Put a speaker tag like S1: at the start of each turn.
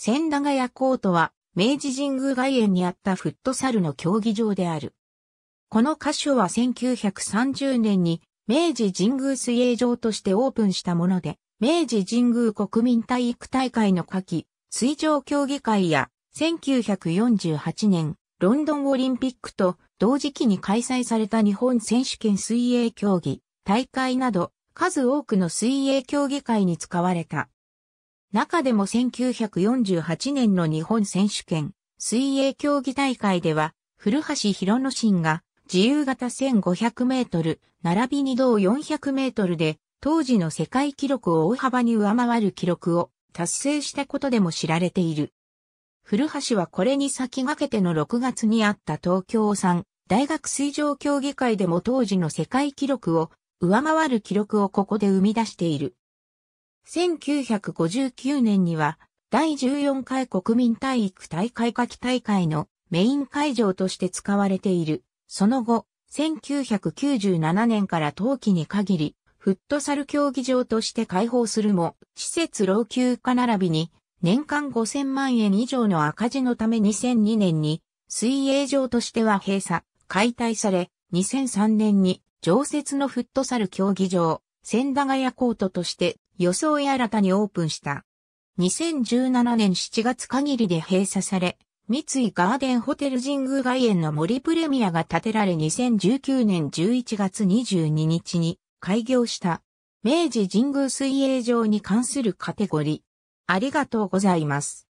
S1: 千駄ヶ谷コート
S2: は、明治神宮外苑にあったフットサルの競技場である。この箇所は1930年に、明治神宮水泳場としてオープンしたもので、明治神宮国民体育大会の夏季、水上競技会や、1948年、ロンドンオリンピックと同時期に開催された日本選手権水泳競技、大会など、数多くの水泳競技会に使われた。中でも1948年の日本選手権、水泳競技大会では、古橋博之進が自由形1500メートル、並びに同400メートルで、当時の世界記録を大幅に上回る記録を達成したことでも知られている。古橋はこれに先駆けての6月にあった東京産大学水上競技会でも当時の世界記録を上回る記録をここで生み出している。1959年には第14回国民体育大会夏季大会のメイン会場として使われている。その後、1997年から冬季に限り、フットサル競技場として開放するも、施設老朽化並びに、年間5000万円以上の赤字のため2002年に、水泳場としては閉鎖、解体され、2003年に常設のフットサル競技場、千駄ヶ谷コートとして予想や新たにオープンした。2017年7月限りで閉鎖され、三井ガーデンホテル神宮外苑の森プレミアが建てられ2019年11月22日に開業した。明治神宮水泳場に関するカテゴリー。ありがとうございます。